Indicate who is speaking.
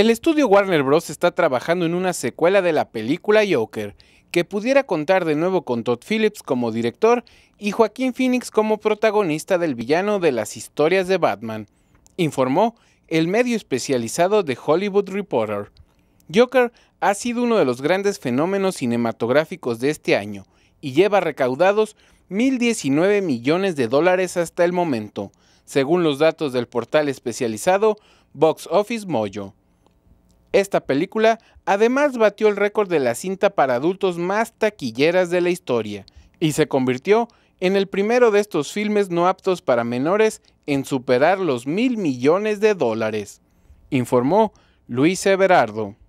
Speaker 1: El estudio Warner Bros. está trabajando en una secuela de la película Joker, que pudiera contar de nuevo con Todd Phillips como director y Joaquín Phoenix como protagonista del villano de las historias de Batman, informó el medio especializado de Hollywood Reporter. Joker ha sido uno de los grandes fenómenos cinematográficos de este año y lleva recaudados 1.019 millones de dólares hasta el momento, según los datos del portal especializado Box Office Mojo. Esta película además batió el récord de la cinta para adultos más taquilleras de la historia y se convirtió en el primero de estos filmes no aptos para menores en superar los mil millones de dólares, informó Luis Everardo.